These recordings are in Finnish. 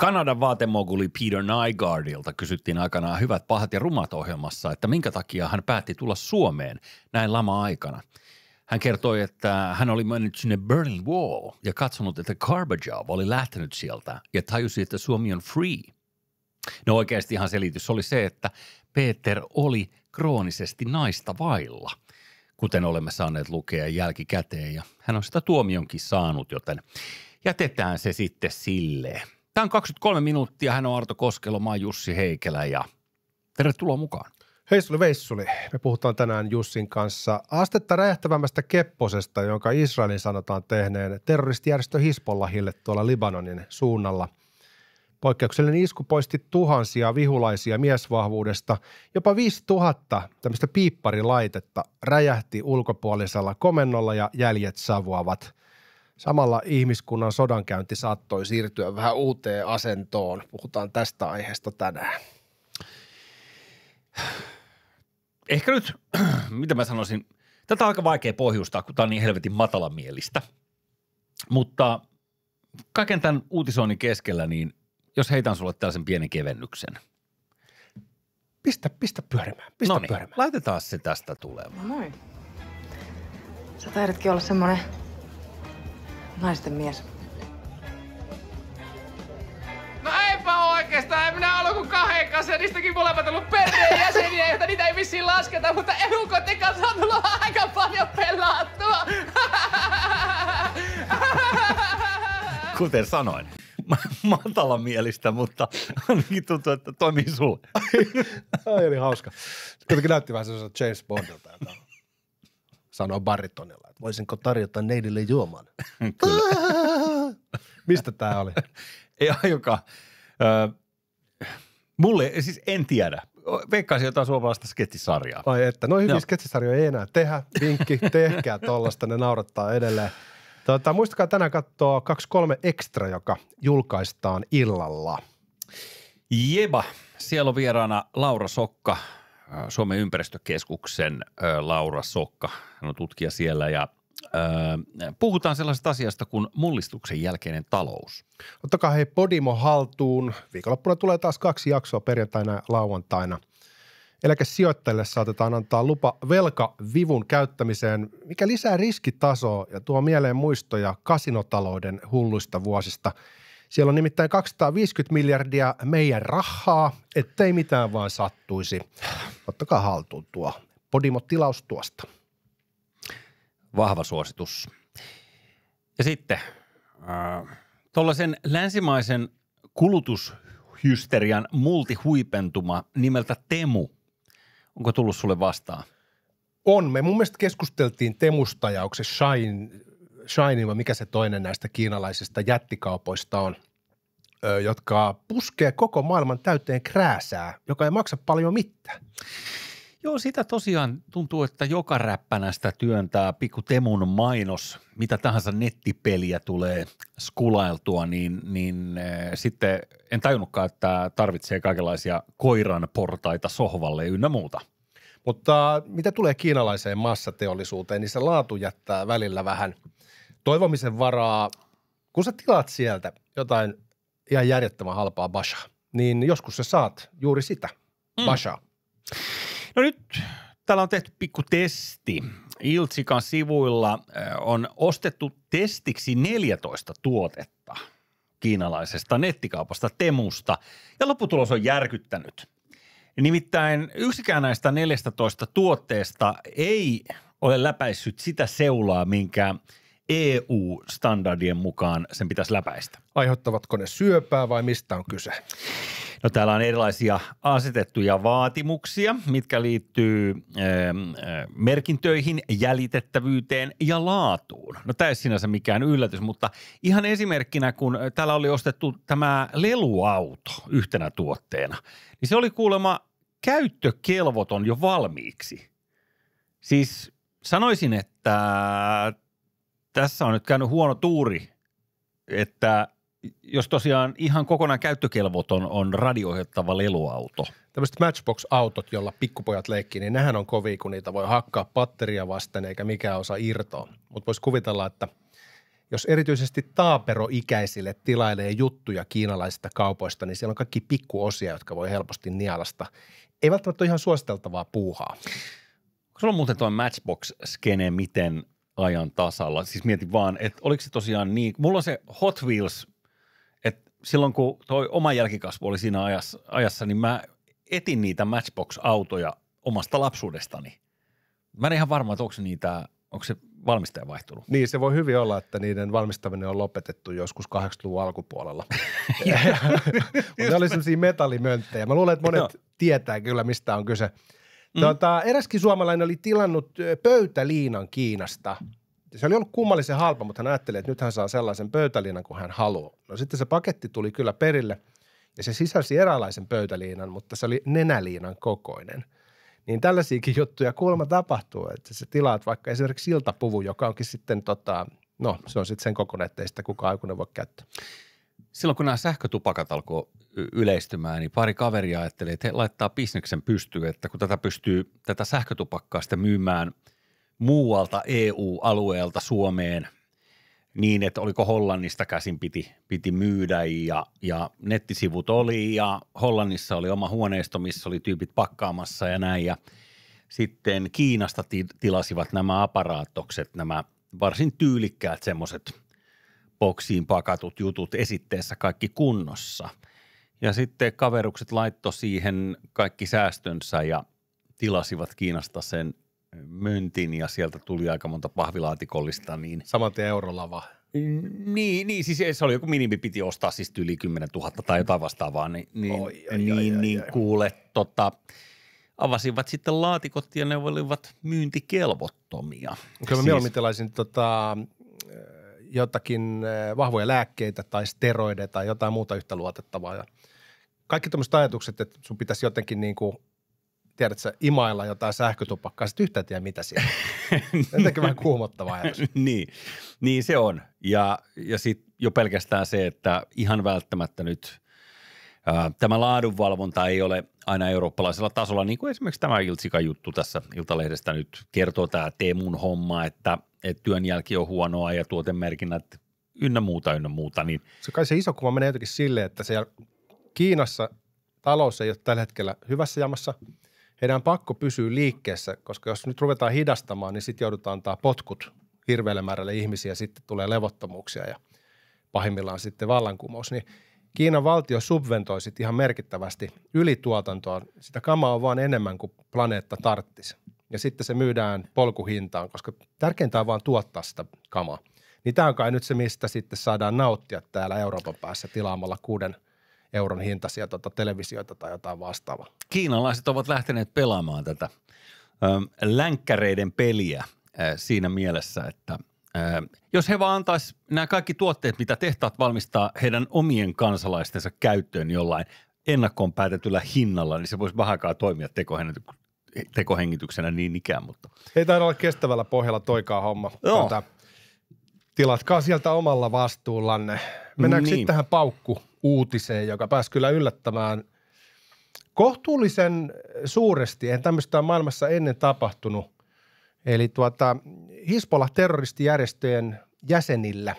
Kanadan vaatemoguli Peter Nygaardilta kysyttiin aikanaan Hyvät, pahat ja rumat ohjelmassa, että minkä takia hän päätti tulla Suomeen näin lama-aikana. Hän kertoi, että hän oli mennyt sinne Berlin Wall ja katsonut, että Gorbachev oli lähtenyt sieltä ja tajusi, että Suomi on free. No oikeastihan selitys oli se, että Peter oli kroonisesti naista vailla, kuten olemme saaneet lukea jälkikäteen ja hän on sitä tuomionkin saanut, joten jätetään se sitten silleen. Tämä on 23 minuuttia. Hän on Arto Koskelo, mä oon Jussi Heikelä ja tervetuloa mukaan. Heissuli Veissuli, me puhutaan tänään Jussin kanssa astetta räjähtävämmästä kepposesta, jonka Israelin sanotaan tehneen terroristijärjestö Hispollahille tuolla Libanonin suunnalla. Poikkeuksellinen isku poisti tuhansia vihulaisia miesvahvuudesta. Jopa 5000 tämmöistä piipparilaitetta räjähti ulkopuolisella komennolla ja jäljet savuavat. Samalla ihmiskunnan sodankäynti saattoi siirtyä vähän uuteen asentoon. Puhutaan tästä aiheesta tänään. Ehkä nyt, mitä mä sanoisin, tätä on aika vaikea pohjustaa, kun tämä on niin helvetin matalamielistä. Mutta kaiken tämän uutisoinnin keskellä, niin jos heitän sulle tällaisen pienen kevennyksen. Pistä, pistä pyörimään, pistä Noniin, pyörimään. laitetaan se tästä tulemaan. Noin. Niin. Sä taidatkin olla semmoinen – naisten mies. No eipä oikeastaan, en minä ollut kuin kahden kanssa ja niistäkin molemmat ollut perheen jäseniä, joita niitä ei vissiin lasketa, mutta elukotin kanssa on tullut aika paljon pelattua. Kuten sanoin, matala mielistä, mutta ainakin tuntuu, että toimii sulle. Ai, oli hauska. Kuitenkin näytti vähän sellaiselta James Bondilta jotain. Sanoa baritonilla, että voisinko tarjota neidille juoman. Mistä tämä oli? Ei aika. mulle, siis en tiedä. Veikkaisin jotain suomalaista sketsisarjaa. Ai että, no hyvin no. sketsisarjoja ei enää tehdä. Vinkki, tehkää tollasta, ne naurattaa edelleen. Tuota, muistakaa tänään katsoa 23 Extra, joka julkaistaan illalla. Jeba, siellä on vieraana Laura Sokka, Suomen ympäristökeskuksen Laura Sokka, hän on tutkija siellä ja puhutaan sellaisesta asiasta kuin mullistuksen jälkeinen talous. Ottakaa hei Podimo haltuun. Viikonloppuna tulee taas kaksi jaksoa perjantaina ja lauantaina. Eläkesijoittajille saatetaan antaa lupa velkavivun käyttämiseen, mikä lisää riskitasoa ja tuo mieleen muistoja kasinotalouden hulluista vuosista – siellä on nimittäin 250 miljardia meidän rahaa, ettei mitään vaan sattuisi. Ottakaa haltuun tuo Podimo-tilaus tuosta. Vahva suositus. Ja sitten äh, tuollaisen länsimaisen kulutushysterian multihuipentuma nimeltä Temu. Onko tullut sulle vastaan? On. Me mun mielestä keskusteltiin Temusta ja onko se Shine Shiny vai mikä se toinen näistä kiinalaisista jättikaupoista on, jotka puskee koko maailman täyteen krääsää, joka ei maksa paljon mitään. Joo, sitä tosiaan tuntuu, että joka räppänästä työntää pikku Temun mainos, mitä tahansa nettipeliä tulee skulailtua, niin, niin äh, sitten en tajunnutkaan, että tarvitsee kaikenlaisia koiran portaita sohvalle ynnä muuta. Mutta mitä tulee kiinalaiseen massateollisuuteen, niin se laatu jättää välillä vähän – toivomisen varaa. Kun sä tilaat sieltä jotain ihan järjettömän halpaa bashaa, niin joskus sä saat juuri sitä mm. bashaa. No nyt täällä on tehty pikku testi. Iltsikan sivuilla eh, on ostettu testiksi 14 tuotetta kiinalaisesta nettikaupasta Temusta ja lopputulos on järkyttänyt. Nimittäin yksikään näistä 14 tuotteesta ei ole läpäissyt sitä seulaa, minkä EU-standardien mukaan sen pitäisi läpäistä. Aiheuttavatko ne syöpää vai mistä on kyse? No täällä on erilaisia asetettuja vaatimuksia, mitkä liittyy ö, merkintöihin, jäljitettävyyteen ja laatuun. No tämä ei sinänsä mikään yllätys, mutta ihan esimerkkinä, kun täällä oli ostettu tämä leluauto yhtenä tuotteena, niin se oli kuulemma käyttökelvoton jo valmiiksi. Siis sanoisin, että tässä on nyt käynyt huono tuuri, että jos tosiaan ihan kokonaan käyttökelvoton on radioohjattava leluauto. Tämmöiset Matchbox-autot, jolla pikkupojat leikkii, niin nehän on kovia, kun niitä voi hakkaa patteria vasten eikä mikään osa irtoa. Mutta voisi kuvitella, että jos erityisesti taaperoikäisille tilailee juttuja kiinalaisista kaupoista, niin siellä on kaikki pikkuosia, jotka voi helposti nialasta. Ei välttämättä ole ihan suositeltavaa puuhaa. Onko sulla muuten tuo Matchbox-skene, miten – ajan tasalla. Siis mietin vaan, että oliko se tosiaan niin, mulla on se Hot Wheels, että silloin kun toi oma jälkikasvu oli siinä ajassa, ajassa niin mä etin niitä Matchbox-autoja omasta lapsuudestani. Mä en ihan varma, että onko se niitä, onko se valmistaja vaihtunut. Niin, se voi hyvin olla, että niiden valmistaminen on lopetettu joskus 80-luvun alkupuolella. ne oli sellaisia metallimönttejä. Mä luulen, että monet no. tietää kyllä, mistä on kyse. Mm. Tota, eräskin suomalainen oli tilannut pöytäliinan Kiinasta. Se oli ollut kummallisen halpa, mutta hän ajatteli, että nyt hän saa sellaisen pöytäliinan kuin hän haluaa. No sitten se paketti tuli kyllä perille ja se sisälsi eräänlaisen pöytäliinan, mutta se oli nenäliinan kokoinen – niin tällaisiakin juttuja kuulemma tapahtuu, että sä tilaat vaikka esimerkiksi siltapuvun, joka onkin sitten tota, no se on sitten sen kokoinen, ei sitä kukaan aikuinen voi käyttää silloin kun nämä sähkötupakat alkoi yleistymään, niin pari kaveria ajatteli, että he laittaa bisneksen pystyyn, että kun tätä pystyy, tätä sähkötupakkaa sitten myymään muualta EU-alueelta Suomeen niin, että oliko Hollannista käsin piti, piti myydä ja, ja nettisivut oli ja Hollannissa oli oma huoneisto, missä oli tyypit pakkaamassa ja näin ja sitten Kiinasta tilasivat nämä aparaatokset, nämä varsin tyylikkäät semmoiset – boksiin pakatut jutut esitteessä kaikki kunnossa. Ja sitten kaverukset laitto siihen kaikki säästönsä ja tilasivat Kiinasta sen myntin ja sieltä tuli aika monta pahvilaatikollista. Niin... Saman tien eurolava. Niin, niin, siis se oli joku minimi, piti ostaa siis yli 10 000 tai jotain vastaavaa, niin, niin, oi, oi, niin, oi, niin oi. kuule, tota, avasivat sitten laatikot ja ne olivat myyntikelvottomia. Kyllä mä siis... mieluummin tällaisin tota, jotakin eh, vahvoja lääkkeitä tai steroideja tai jotain muuta yhtä luotettavaa. Ja kaikki tämmöiset ajatukset, että sun pitäisi jotenkin niin kuin, tiedät imailla jotain sähkötupakkaa, sitten yhtään tiedä mitä siellä Jotenkin vähän kuumottava ajatus. niin. niin, se on. Ja, ja sitten jo pelkästään se, että ihan välttämättä nyt – Tämä laadunvalvonta ei ole aina eurooppalaisella tasolla, niin kuin esimerkiksi tämä Iltsika-juttu tässä Iltalehdestä nyt kertoo tämä Teemun homma, että, että työn jälki on huonoa ja tuotemerkinnät ynnä muuta, ynnä muuta. Niin. Se kai se iso kuva menee jotenkin silleen, että siellä Kiinassa talous ei ole tällä hetkellä hyvässä jamassa. Heidän on pakko pysyä liikkeessä, koska jos nyt ruvetaan hidastamaan, niin sitten joudutaan antaa potkut hirveälle määrälle ihmisiä, sitten tulee levottomuuksia ja pahimmillaan sitten vallankumous. Niin Kiinan valtio subventoi sit ihan merkittävästi ylituotantoa. Sitä kamaa on vaan enemmän kuin planeetta tarttisi. Ja sitten se myydään polkuhintaan, koska tärkeintä on vaan tuottaa sitä kamaa. Niin tämä on kai nyt se, mistä sitten saadaan nauttia täällä Euroopan päässä tilaamalla kuuden euron hintaisia tuota, televisioita tai jotain vastaavaa. Kiinalaiset ovat lähteneet pelaamaan tätä ö, länkkäreiden peliä ö, siinä mielessä, että – jos he vaan antaisi nämä kaikki tuotteet, mitä tehtaat valmistaa heidän omien kansalaistensa käyttöön jollain ennakkoon päätetyllä hinnalla, niin se voisi vähänkään toimia tekohengityksenä, niin ikään. Mutta. Ei taida olla kestävällä pohjalla toikaa homma. No. Tätä. Tilatkaa sieltä omalla vastuullanne. Mennäänkö niin. sitten tähän paukku uutiseen, joka pääsi kyllä yllättämään kohtuullisen suuresti. En tämmöistä maailmassa ennen tapahtunut – Eli tuota, Hisbollah-terroristijärjestöjen jäsenillä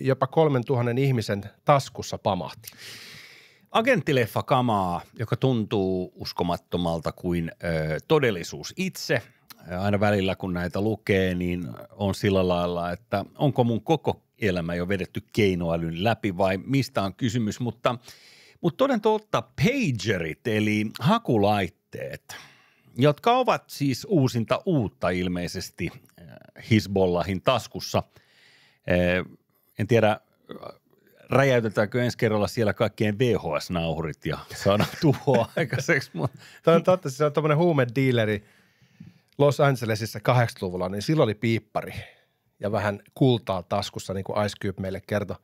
jopa 3000 ihmisen taskussa pamahti. Agenttileffa kamaa, joka tuntuu uskomattomalta kuin ö, todellisuus itse. Aina välillä kun näitä lukee, niin on sillä lailla, että onko mun koko elämä jo vedetty keinoälyn läpi vai mistä on kysymys. Mutta, mutta toden totta pagerit eli hakulaitteet – jotka ovat siis uusinta uutta ilmeisesti eh, Hisbollahin taskussa. Eh, en tiedä, räjäytetäänkö ensi kerralla siellä kaikkien VHS-nauhurit ja saadaan tuhoa aikaiseksi. Tämä on totta, siis se on tuommoinen huumedealeri Los Angelesissa 80-luvulla, niin silloin oli piippari ja vähän kultaa taskussa, niin kuin Ice Cube meille kertoi.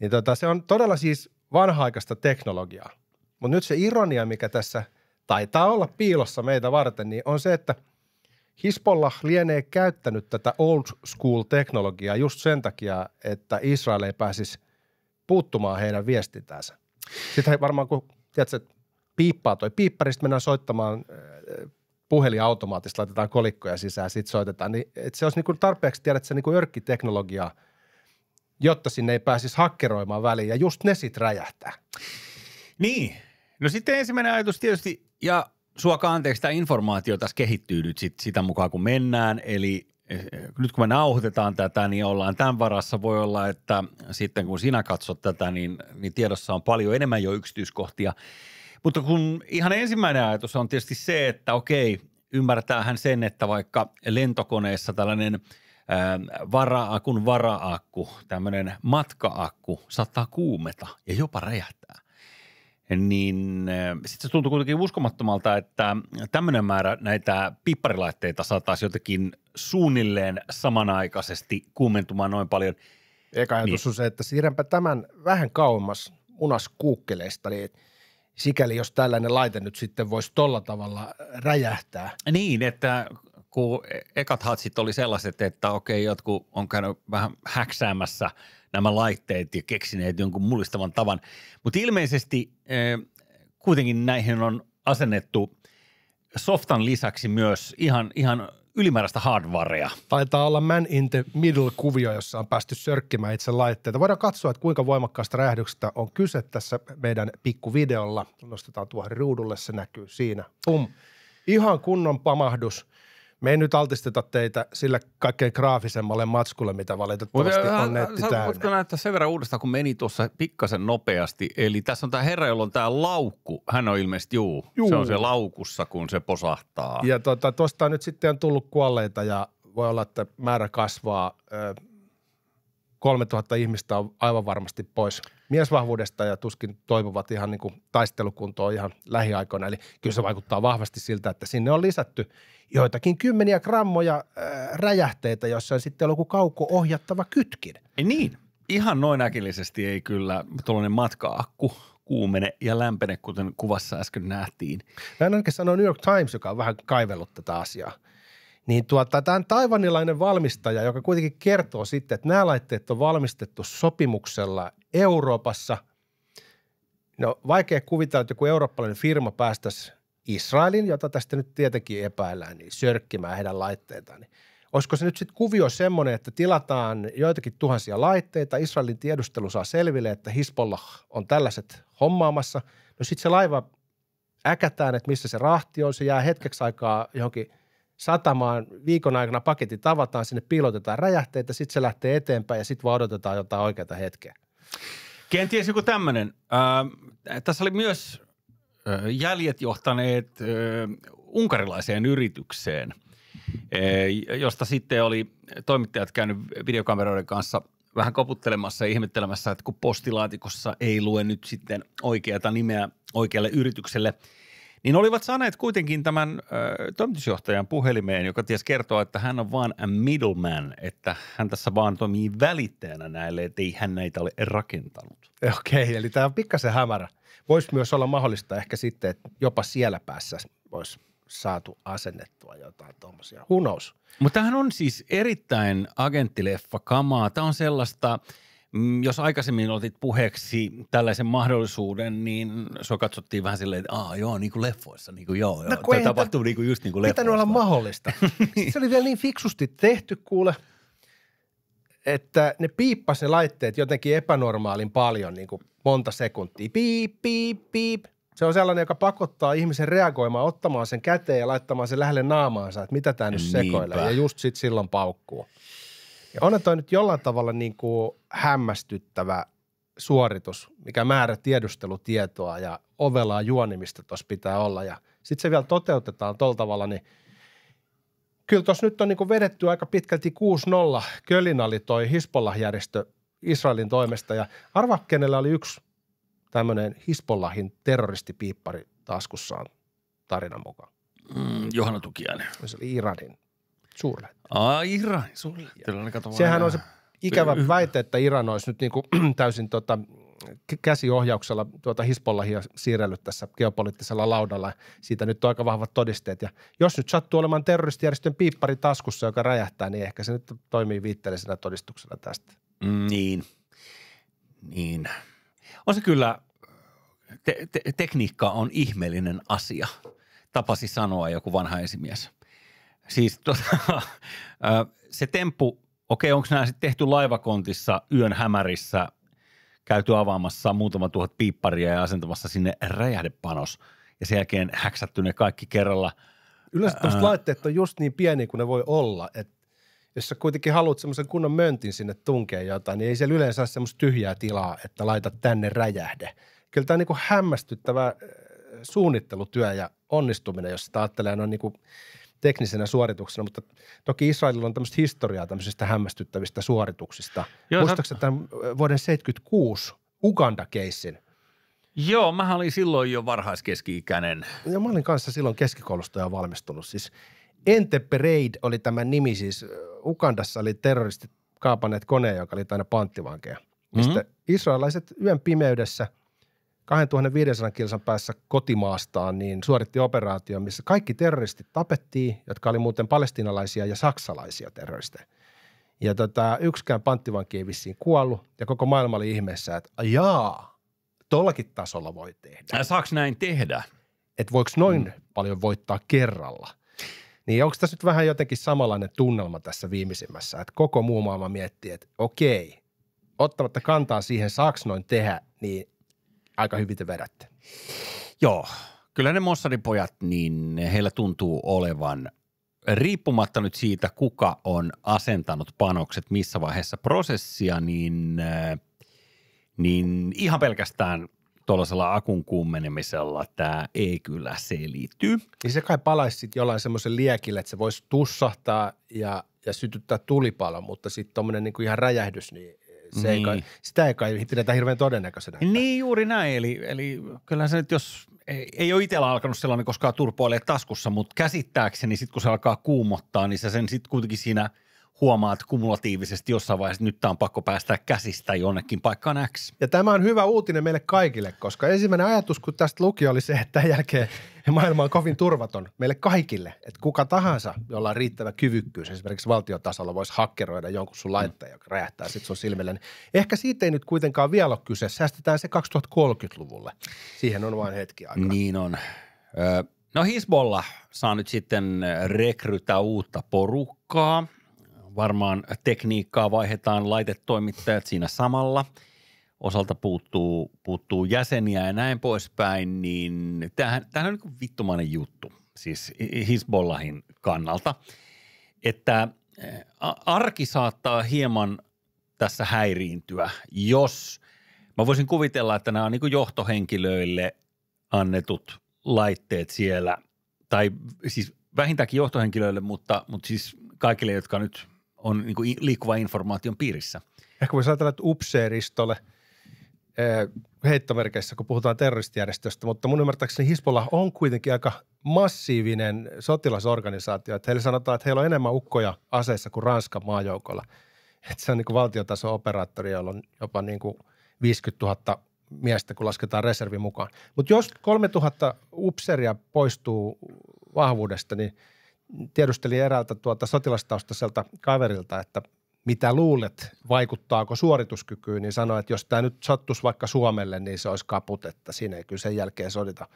Niin tota, se on todella siis vanha-aikaista teknologiaa. Mutta nyt se ironia, mikä tässä – taitaa olla piilossa meitä varten, niin on se, että Hisbollah lienee käyttänyt tätä old school teknologiaa just sen takia, että Israel ei pääsisi puuttumaan heidän viestintäänsä. Sitten he varmaan kun, tiedätkö, piippaa toi piippari, sitten mennään soittamaan äh, puhelin automaattisesti, laitetaan kolikkoja sisään, sitten soitetaan, niin et se olisi niinku tarpeeksi että se niinku teknologiaa, jotta sinne ei pääsisi hakkeroimaan väliin, ja just ne sitten räjähtää. Niin, No sitten ensimmäinen ajatus tietysti, ja suoka anteeksi, tämä informaatio tässä kehittyy nyt sit, sitä mukaan kun mennään, eli eh, eh, nyt kun me nauhoitetaan tätä, niin ollaan tämän varassa. Voi olla, että sitten kun sinä katsot tätä, niin, niin tiedossa on paljon enemmän jo yksityiskohtia. Mutta kun ihan ensimmäinen ajatus on tietysti se, että okei, hän sen, että vaikka lentokoneessa tällainen ähm, varaakun varaakku, tämmöinen matkaakku saattaa kuumeta ja jopa räjähtää niin äh, sitten se tuntuu kuitenkin uskomattomalta, että tämmöinen määrä näitä pipparilaitteita saataisiin jotenkin suunnilleen samanaikaisesti kuumentumaan noin paljon. Eka ajatus niin. on se, että siirränpä tämän vähän kauemmas kuukkeleista, niin sikäli jos tällainen laite nyt sitten voisi tolla tavalla räjähtää. Niin, että kun e-, ekat hatsit oli sellaiset, että okei, jotkut on käynyt vähän häksäämässä – nämä laitteet ja keksineet jonkun mullistavan tavan. Mutta ilmeisesti eh, kuitenkin näihin on asennettu softan lisäksi myös ihan, ihan ylimääräistä hardwarea. Taitaa olla man in the middle-kuvio, jossa on päästy sörkkimään itse laitteita. Voidaan katsoa, että kuinka voimakkaasta räjähdyksestä on kyse tässä meidän pikkuvideolla. Nostetaan tuohon ruudulle, se näkyy siinä. Pum. Ihan kunnon pamahdus – me ei nyt altisteta teitä sillä kaikkein graafisemmalle matskulle, mitä valitettavasti Mutta, äh, on netti sä, täynnä. Voitko näyttää sen verran uudestaan, kun meni tuossa pikkasen nopeasti. Eli tässä on tämä herra, jolla on tämä laukku. Hän on ilmeisesti juu. juu. Se on se laukussa, kun se posahtaa. Ja tuosta tota, nyt sitten on tullut kuolleita ja voi olla, että määrä kasvaa. 3000 ihmistä on aivan varmasti pois miesvahvuudesta ja tuskin toivovat ihan niin kuin taistelukuntoon ihan lähiaikoina. Eli kyllä se vaikuttaa vahvasti siltä, että sinne on lisätty joitakin kymmeniä grammoja äh, räjähteitä, jossa on sitten joku kauko-ohjattava kytkin. Ei niin, ihan noin äkillisesti ei kyllä tuollainen matka-akku kuumene ja lämpene, kuten kuvassa äsken nähtiin. Näin ainakin sanoi New York Times, joka on vähän kaivellut tätä asiaa. Niin tuota, tämä on taivanilainen valmistaja, joka kuitenkin kertoo sitten, että nämä laitteet on valmistettu sopimuksella Euroopassa. No vaikea kuvitella, että joku eurooppalainen firma päästäisi Israelin, jota tästä nyt tietenkin epäillään, niin sörkkimään heidän laitteitaan. Niin Olisiko se nyt sitten kuvio semmoinen, että tilataan joitakin tuhansia laitteita, Israelin tiedustelu saa selville, että Hisbollah on tällaiset hommaamassa. No sitten se laiva äkätään, että missä se rahti on, se jää hetkeksi aikaa johonkin satamaan, viikon aikana paketti tavataan sinne piilotetaan räjähteitä, sitten se lähtee eteenpäin ja sitten vaan odotetaan jotain oikeaa hetkeä. Kenties joku tämmöinen. Äh, tässä oli myös äh, jäljet johtaneet äh, unkarilaiseen yritykseen, äh, josta sitten oli toimittajat käynyt videokameroiden kanssa vähän koputtelemassa ja ihmettelemässä, että kun postilaatikossa ei lue nyt sitten oikeata nimeä oikealle yritykselle – niin olivat saaneet kuitenkin tämän ö, toimitusjohtajan puhelimeen, joka ties kertoa, että hän on vain a middleman, että hän tässä vaan toimii välittäjänä näille, ei hän näitä ole rakentanut. Okei, okay, eli tämä on pikkasen hämärä. Voisi myös olla mahdollista ehkä sitten, että jopa siellä päässä voisi saatu asennettua jotain tuommoisia. Hunous. Mutta tämähän on siis erittäin agenttileffa kamaa. Tämä on sellaista – Mm, jos aikaisemmin otit puheeksi tällaisen mahdollisuuden, niin se katsottiin vähän silleen, että aah joo, niin kuin leffoissa, niin kuin joo, joo. No, Tämä tapahtuu niin kuin just niin kuin leffoissa. Pitänyt olla mahdollista. se oli vielä niin fiksusti tehty kuule, että ne piippasi ne laitteet jotenkin epänormaalin paljon, niin kuin monta sekuntia. Piip, piip, piip. Se on sellainen, joka pakottaa ihmisen reagoimaan, ottamaan sen käteen ja laittamaan sen lähelle naamaansa, että mitä tämä nyt sekoilee. Ja just sitten silloin paukkuu. Ja on toi nyt jollain tavalla niin kuin hämmästyttävä suoritus, mikä määrä tiedustelutietoa ja ovelaa juonimista tuossa pitää olla. Ja sitten se vielä toteutetaan tuolla tavalla, niin kyllä tuossa nyt on niin kuin vedetty aika pitkälti 6-0. Kölin oli toi Hisbollah-järjestö Israelin toimesta ja arva, kenellä oli yksi tämmöinen Hispollahin terroristipiippari taskussaan tarinan mukaan. Mm, Johanna Tukiainen. Se oli Iranin Suurlähettiläs. Aa, Iran, suurlähettiläinen. Sehän on se ikävä väite, että Iran olisi nyt niin kuin täysin tota, käsiohjauksella tuota Hispollahia siirrellyt tässä geopoliittisella laudalla. Siitä nyt on aika vahvat todisteet. Ja jos nyt sattuu olemaan terroristijärjestön piippari taskussa, joka räjähtää, niin ehkä se nyt toimii viitteellisenä todistuksena tästä. Mm, niin. Niin. On se kyllä, te- te- tekniikka on ihmeellinen asia, tapasi sanoa joku vanha esimies – Siis tota, se temppu, okei, onko nämä sitten tehty laivakontissa yön hämärissä, käyty avaamassa muutama tuhat piipparia ja asentamassa sinne räjähdepanos ja sen jälkeen häksätty ne kaikki kerralla. Yleensä äh, laitteet on just niin pieni kuin ne voi olla, että jos sä kuitenkin haluat semmoisen kunnon möntin sinne tunkeen jotain, niin ei siellä yleensä ole semmoista tyhjää tilaa, että laita tänne räjähde. Kyllä tämä on niin hämmästyttävä suunnittelutyö ja onnistuminen, jos sitä ajattelee noin niin kuin teknisenä suorituksena, mutta toki Israelilla on tämmöistä historiaa tämmöisistä hämmästyttävistä suorituksista. Joo, Muistatko sä... tämän vuoden 76 Uganda-keissin? Joo, mä olin silloin jo varhaiskeski-ikäinen. Ja mä olin kanssa silloin keskikoulusta jo valmistunut. Siis Entepe Raid oli tämä nimi siis. Ugandassa oli terroristit kaapaneet koneen, joka oli aina panttivankeja. Mm-hmm. israelaiset yön pimeydessä – 2500 kilsan päässä kotimaastaan niin suoritti operaatio, missä kaikki terroristit tapettiin, jotka oli muuten palestinalaisia ja saksalaisia terroristeja. Ja tota, yksikään panttivanki ei vissiin kuollut ja koko maailma oli ihmeessä, että ajaa, tollakin tasolla voi tehdä. Äh, saaks näin tehdä? Että voiko noin mm. paljon voittaa kerralla? Niin onko tässä nyt vähän jotenkin samanlainen tunnelma tässä viimeisimmässä, että koko muu maailma miettii, että okei, ottamatta kantaa siihen, saaks noin tehdä, niin aika hyvin te vedätte. Joo, kyllä ne pojat niin heillä tuntuu olevan riippumatta nyt siitä, kuka on asentanut panokset missä vaiheessa prosessia, niin, äh, niin ihan pelkästään tuollaisella akun kummenemisella tämä ei kyllä selity. Niin se kai palaisi sitten jollain semmoisen liekille, että se voisi tussahtaa ja, ja sytyttää tulipalo, mutta sitten tuommoinen niinku ihan räjähdys, niin se niin. ei kai, niin. sitä ei kai pidetä hirveän todennäköisenä. Niin juuri näin, eli, eli kyllä se nyt jos, ei, ei ole itsellä alkanut sellainen koskaan turpoilee taskussa, mutta käsittääkseni sitten kun se alkaa kuumottaa, niin se sen sitten kuitenkin siinä – huomaat kumulatiivisesti jossain vaiheessa, että nyt tämä on pakko päästä käsistä jonnekin paikkaan X. Ja tämä on hyvä uutinen meille kaikille, koska ensimmäinen ajatus, kun tästä luki, oli se, että tämän jälkeen maailma on kovin turvaton meille kaikille. Että kuka tahansa, jolla on riittävä kyvykkyys, esimerkiksi valtiotasolla voisi hakkeroida jonkun sun laitteen, joka räjähtää sitten sun silmille. Niin ehkä siitä ei nyt kuitenkaan vielä ole kyse. Säästetään se 2030-luvulle. Siihen on vain hetki aikaa. Niin on. no Hisbollah saa nyt sitten rekrytää uutta porukkaa – varmaan tekniikkaa vaihdetaan laitetoimittajat siinä samalla. Osalta puuttuu, puuttuu jäseniä ja näin poispäin, niin tämähän, tämähän on niin vittumainen juttu siis Hisbollahin kannalta, että arki saattaa hieman tässä häiriintyä, jos mä voisin kuvitella, että nämä on niin johtohenkilöille annetut laitteet siellä, tai siis vähintäänkin johtohenkilöille, mutta, mutta siis kaikille, jotka nyt on niin kuin liikkuva informaation piirissä. Ehkä voisi ajatella, että upseeristolle eh, heittomerkeissä, kun puhutaan terroristijärjestöstä, mutta mun ymmärtääkseni Hisbollah on kuitenkin aika massiivinen sotilasorganisaatio. Että heille sanotaan, että heillä on enemmän ukkoja aseissa kuin Ranskan maajoukolla. Että se on niin valtiotaso operaattori, jolla on jopa niin kuin 50 000 miestä, kun lasketaan reservi mukaan. Mutta jos 3000 upseria poistuu vahvuudesta, niin – tiedustelin eräältä tuota sotilastaustaiselta kaverilta, että mitä luulet, vaikuttaako suorituskykyyn, niin sanoi, että jos tämä nyt sattuisi vaikka Suomelle, niin se olisi että Siinä ei kyllä sen jälkeen sodita.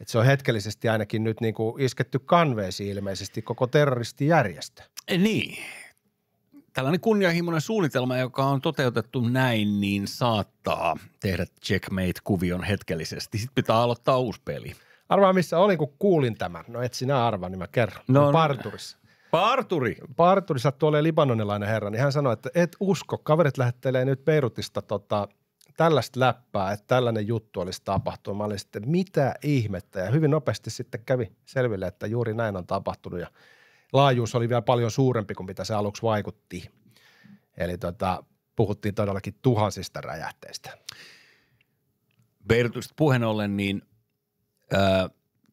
Että se on hetkellisesti ainakin nyt niin kuin isketty kanveesi ilmeisesti koko terroristijärjestö. Eh, niin. Tällainen kunnianhimoinen suunnitelma, joka on toteutettu näin, niin saattaa tehdä checkmate-kuvion hetkellisesti. Sitten pitää aloittaa uusi peli. Arvaa, missä olin, kun kuulin tämän. No et sinä arvaa, niin mä kerron. No, no. parturissa. Parturi? Parturi sattuu olemaan libanonilainen herra, niin hän sanoi, että et usko, kaverit lähettelee nyt Beirutista tota, tällaista läppää, että tällainen juttu olisi tapahtunut. Mä olin sitten, mitä ihmettä. Ja hyvin nopeasti sitten kävi selville, että juuri näin on tapahtunut ja laajuus oli vielä paljon suurempi kuin mitä se aluksi vaikutti. Eli tota, puhuttiin todellakin tuhansista räjähteistä. Beirutista puheen ollen, niin –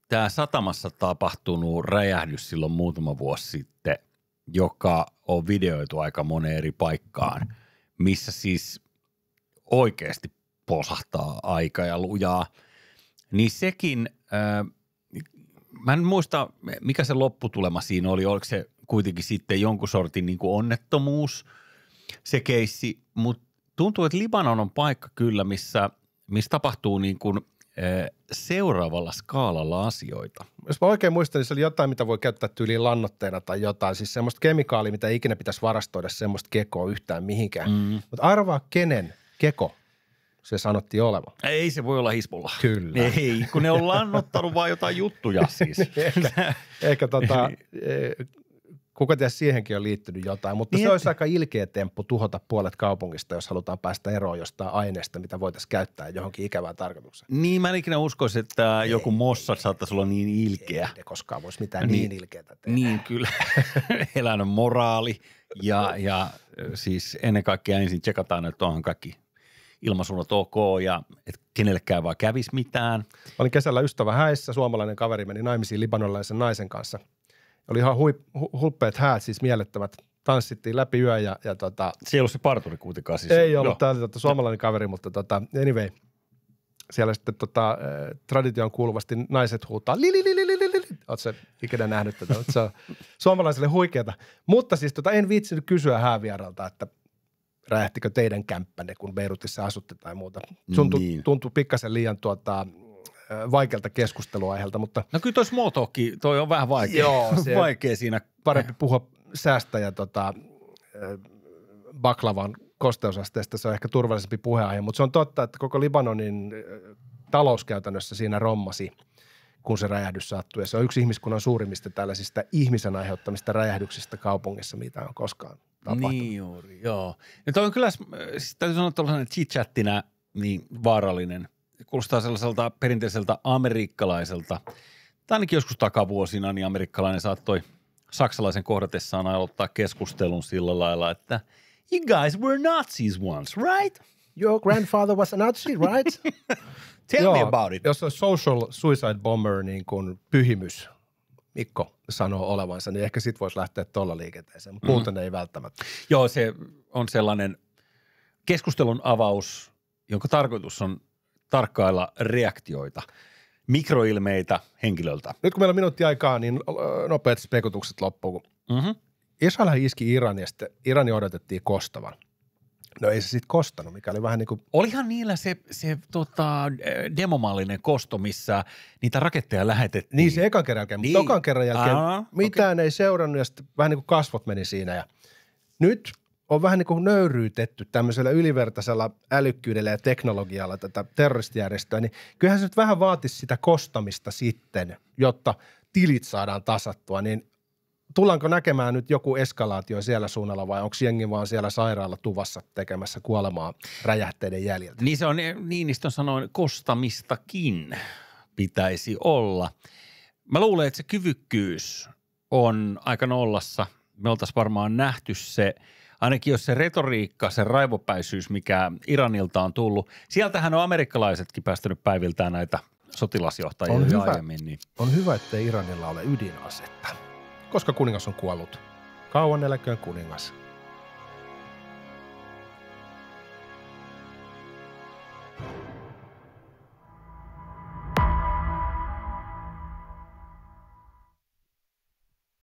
Tämä satamassa tapahtunut räjähdys silloin muutama vuosi sitten, joka on videoitu aika moneen eri paikkaan, missä siis oikeasti posahtaa aika ja lujaa, niin sekin, mä en muista mikä se lopputulema siinä oli, oliko se kuitenkin sitten jonkun sortin niin kuin onnettomuus se keissi, mutta tuntuu, että Libanon on paikka kyllä, missä, missä tapahtuu niin kuin seuraavalla skaalalla asioita. Jos mä oikein muistan, niin se oli jotain, mitä voi käyttää tyyliin lannoitteena tai jotain. Siis semmoista kemikaalia, mitä ikinä pitäisi varastoida semmoista kekoa yhtään mihinkään. Mm. Mutta arvaa, kenen keko se sanottiin olevan. Ei se voi olla hispulla. Kyllä. Ei, kun ne on lannottanut vaan jotain juttuja siis. ehkä, ehkä tota, Kuka tiedä siihenkin on liittynyt jotain, mutta niin se et... olisi aika ilkeä temppu tuhota puolet kaupungista, jos halutaan päästä eroon jostain aineesta, mitä voitaisiin käyttää johonkin ikävään tarkoitukseen. Niin, mä en ikinä uskoisi, että ei, joku mossa saattaisi olla niin ilkeä. Ei, ei koskaan voisi mitään niin, niin ilkeätä tehdä. Niin, kyllä. Elämän moraali ja, ja siis ennen kaikkea ensin tsekataan, että onhan kaikki ilmasuunnat ok ja et kenellekään vaan kävisi mitään. Mä olin kesällä ystävä häissä, suomalainen kaveri meni naimisiin libanonlaisen naisen kanssa – oli ihan huip, hu, hulppeet häät, siis mielettömät. Tanssittiin läpi yö ja, ja tota... Siellä ei ollut se parturi kuitenkaan siis. Ei ollut, tämä oli tota, suomalainen kaveri, mutta tota, anyway. Siellä sitten tota, eh, tradition kuuluvasti naiset huutaa li, li, li, li, li, li. Oletko ikinä nähnyt tätä? se on suomalaisille huikeata. Mutta siis tota, en viitsinyt kysyä häävieralta, että räjähtikö teidän kämppänne, kun Beirutissa asutte tai muuta. Sun niin. tuntui pikkasen liian tuota, vaikealta keskusteluaiheelta, mutta... No kyllä toi smalltalkki, toi on vähän vaikea. Joo, se... vaikea siinä. Parempi puhua säästä ja tota, baklavan kosteusasteesta, se on ehkä turvallisempi puheenaihe, mutta se on totta, että koko Libanonin talouskäytännössä siinä rommasi, kun se räjähdys sattui. Ja se on yksi ihmiskunnan suurimmista tällaisista ihmisen aiheuttamista räjähdyksistä kaupungissa, mitä on koskaan tapahtunut. Niin juuri, joo. Ja toi on kyllä, siis täytyy sanoa chit-chattina niin vaarallinen – kuulostaa sellaiselta perinteiseltä amerikkalaiselta. Tämä ainakin joskus takavuosina niin amerikkalainen saattoi saksalaisen kohdatessaan aloittaa keskustelun sillä lailla, että you guys were Nazis once, right? Your grandfather was a Nazi, right? Tell Joo, me about it. Jos on social suicide bomber niin kuin pyhimys, Mikko sanoo olevansa, niin ehkä sit voisi lähteä tuolla liikenteeseen, mutta mm. Mm-hmm. ei välttämättä. Joo, se on sellainen keskustelun avaus, jonka tarkoitus on tarkkailla reaktioita, mikroilmeitä henkilöltä. Nyt kun meillä on minuutti aikaa, niin nopeat spekutukset loppuu. Mm-hmm. Israel iski Irania, sitten Irani odotettiin kostavan. No ei se sitten kostanut, mikä oli vähän niin kuin... Olihan niillä se, se tota, demomallinen kosto, missä niitä raketteja lähetettiin. Niin se ekan kerran jälkeen, niin. mutta tokan kerran jälkeen Aa, mitään okay. ei seurannut ja sitten vähän niin kuin kasvot meni siinä. Ja nyt on vähän niin kuin nöyryytetty tämmöisellä ylivertaisella älykkyydellä ja teknologialla tätä terroristijärjestöä, niin kyllähän se nyt vähän vaatisi sitä kostamista sitten, jotta tilit saadaan tasattua, niin tullaanko näkemään nyt joku eskalaatio siellä suunnalla vai onko jengi vaan siellä sairaalla tuvassa tekemässä kuolemaa räjähteiden jäljiltä? Niin se on Niinistön sanoin kostamistakin pitäisi olla. Mä luulen, että se kyvykkyys on aika nollassa. Me oltaisiin varmaan nähty se – ainakin jos se retoriikka, se raivopäisyys, mikä Iranilta on tullut, sieltähän on amerikkalaisetkin päästänyt päiviltään näitä sotilasjohtajia on hyvä, aiemmin. Niin. On hyvä, että Iranilla ole ydinasetta, koska kuningas on kuollut. Kauan eläköön kuningas.